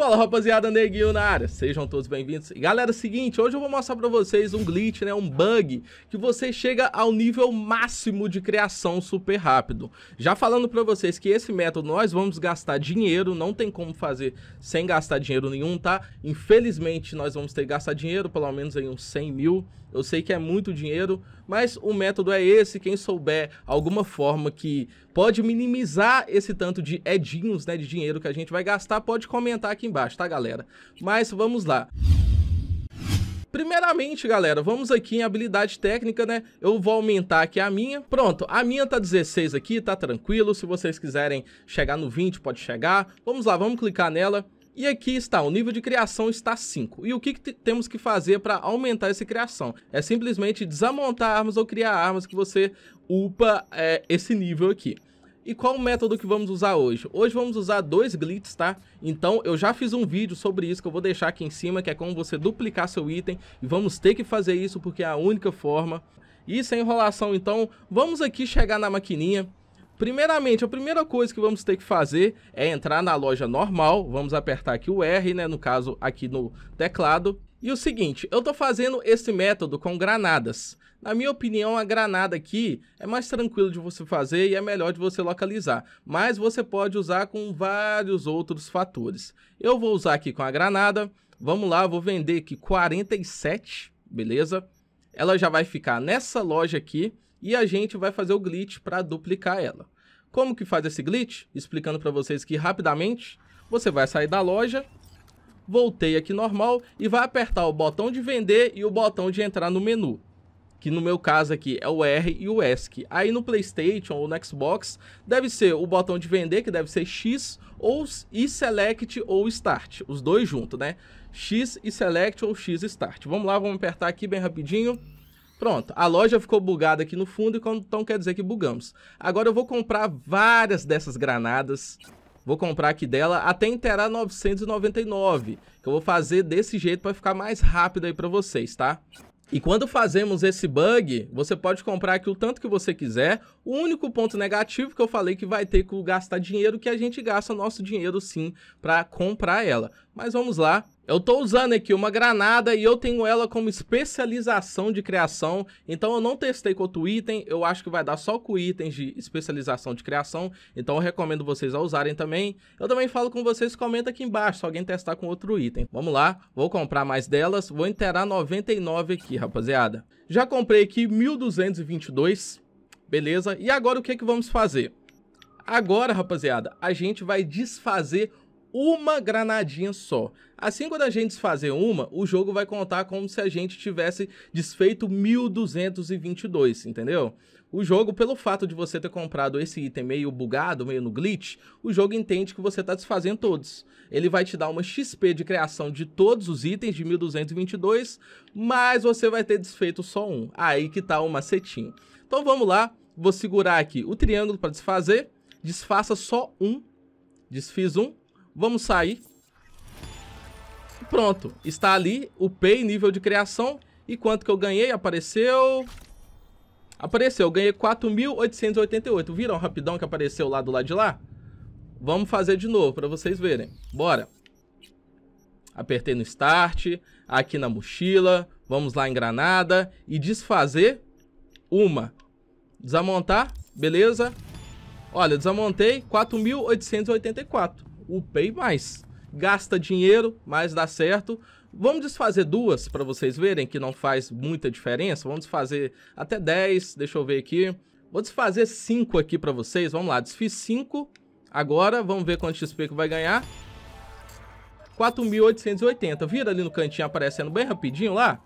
Fala rapaziada, Neguinho na área, sejam todos bem-vindos. Galera, é seguinte, hoje eu vou mostrar pra vocês um glitch, né, um bug, que você chega ao nível máximo de criação super rápido. Já falando pra vocês que esse método nós vamos gastar dinheiro, não tem como fazer sem gastar dinheiro nenhum, tá? Infelizmente nós vamos ter que gastar dinheiro, pelo menos em uns 100 mil, eu sei que é muito dinheiro, mas o método é esse. Quem souber alguma forma que pode minimizar esse tanto de edinhos, né, de dinheiro que a gente vai gastar, pode comentar aqui embaixo, tá, galera? Mas vamos lá. Primeiramente, galera, vamos aqui em habilidade técnica, né? Eu vou aumentar aqui a minha. Pronto, a minha tá 16 aqui, tá tranquilo. Se vocês quiserem chegar no 20, pode chegar. Vamos lá, vamos clicar nela. E aqui está, o nível de criação está 5. E o que, que temos que fazer para aumentar essa criação? É simplesmente desmontar armas ou criar armas que você upa é, esse nível aqui. E qual o método que vamos usar hoje? Hoje vamos usar dois glitches, tá? Então eu já fiz um vídeo sobre isso que eu vou deixar aqui em cima, que é como você duplicar seu item. E vamos ter que fazer isso porque é a única forma. E sem enrolação, então, vamos aqui chegar na maquininha. Primeiramente, a primeira coisa que vamos ter que fazer é entrar na loja normal, vamos apertar aqui o R, né, no caso aqui no teclado. E o seguinte, eu estou fazendo esse método com granadas. Na minha opinião, a granada aqui é mais tranquilo de você fazer e é melhor de você localizar, mas você pode usar com vários outros fatores. Eu vou usar aqui com a granada, vamos lá, vou vender aqui 47, beleza? Ela já vai ficar nessa loja aqui, e a gente vai fazer o glitch para duplicar ela. Como que faz esse glitch? Explicando para vocês que rapidamente, você vai sair da loja, voltei aqui normal e vai apertar o botão de vender e o botão de entrar no menu. Que no meu caso aqui é o R e o ESC. Aí no Playstation ou no Xbox deve ser o botão de vender, que deve ser X, ou e Select ou Start. Os dois juntos, né? X e Select ou X Start. Vamos lá, vamos apertar aqui bem rapidinho. Pronto, a loja ficou bugada aqui no fundo, então quer dizer que bugamos. Agora eu vou comprar várias dessas granadas. Vou comprar aqui dela até inteirar 999, que eu vou fazer desse jeito para ficar mais rápido aí para vocês, tá? E quando fazemos esse bug, você pode comprar aqui o tanto que você quiser. O único ponto negativo que eu falei que vai ter que gastar dinheiro, que a gente gasta nosso dinheiro sim para comprar ela. Mas vamos lá, eu estou usando aqui uma granada e eu tenho ela como especialização de criação, então eu não testei com outro item, eu acho que vai dar só com itens de especialização de criação, então eu recomendo vocês a usarem também. Eu também falo com vocês, comenta aqui embaixo se alguém testar com outro item. Vamos lá, vou comprar mais delas, vou enterar 99 aqui, rapaziada. Já comprei aqui 1222, beleza, e agora o que, é que vamos fazer? Agora, rapaziada, a gente vai desfazer uma granadinha só. Assim, quando a gente desfazer uma, o jogo vai contar como se a gente tivesse desfeito 1222, entendeu? O jogo, pelo fato de você ter comprado esse item meio bugado, meio no glitch, o jogo entende que você está desfazendo todos. Ele vai te dar uma XP de criação de todos os itens de 1222, mas você vai ter desfeito só um. Aí que tá o macetinho. Então vamos lá, vou segurar aqui o triângulo para desfazer, desfaça só um, desfiz um, Vamos sair. Pronto, está ali o pay, nível de criação. E quanto que eu ganhei? Apareceu... Apareceu, eu ganhei 4.888. Viram rapidão que apareceu lá do lado de lá? Vamos fazer de novo para vocês verem. Bora. Apertei no Start, aqui na mochila, vamos lá em granada e desfazer uma. Desmontar, beleza? Olha, desmontei 4.884 upei mais. Gasta dinheiro, mas dá certo. Vamos desfazer duas para vocês verem que não faz muita diferença. Vamos desfazer até 10, deixa eu ver aqui. Vou desfazer 5 aqui para vocês, vamos lá, desfiz 5. Agora, vamos ver quanto XP que vai ganhar. 4.880, vira ali no cantinho aparecendo bem rapidinho lá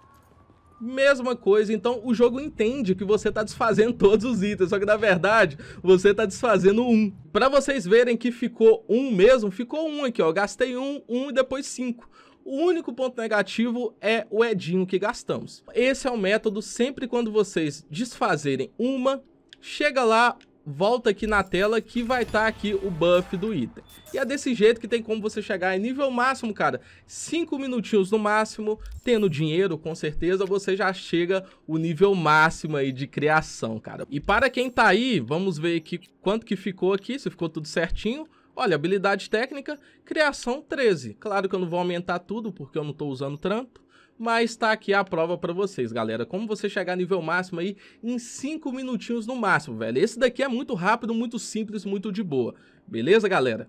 mesma coisa. Então o jogo entende que você está desfazendo todos os itens, só que na verdade você está desfazendo um. Para vocês verem que ficou um mesmo, ficou um aqui, ó. Gastei um, um e depois cinco. O único ponto negativo é o edinho que gastamos. Esse é o método, sempre quando vocês desfazerem uma, chega lá, volta aqui na tela que vai estar tá aqui o buff do item. E é desse jeito que tem como você chegar em nível máximo, cara. 5 minutinhos no máximo, tendo dinheiro, com certeza, você já chega o nível máximo aí de criação, cara. E para quem tá aí, vamos ver aqui quanto que ficou aqui, se ficou tudo certinho. Olha, habilidade técnica, criação 13. Claro que eu não vou aumentar tudo, porque eu não estou usando tanto mas tá aqui a prova para vocês, galera. Como você chegar nível máximo aí em 5 minutinhos no máximo, velho. Esse daqui é muito rápido, muito simples, muito de boa. Beleza, galera?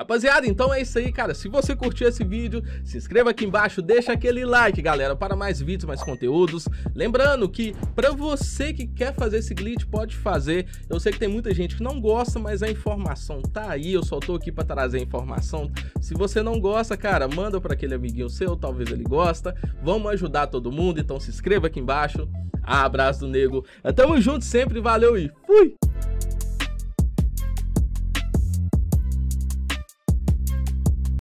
Rapaziada, então é isso aí, cara. Se você curtiu esse vídeo, se inscreva aqui embaixo, deixa aquele like, galera, para mais vídeos, mais conteúdos. Lembrando que para você que quer fazer esse glitch, pode fazer. Eu sei que tem muita gente que não gosta, mas a informação tá aí, eu só tô aqui para trazer a informação. Se você não gosta, cara, manda para aquele amiguinho seu, talvez ele gosta. Vamos ajudar todo mundo, então se inscreva aqui embaixo. abraço do Nego. Tamo junto sempre, valeu e fui!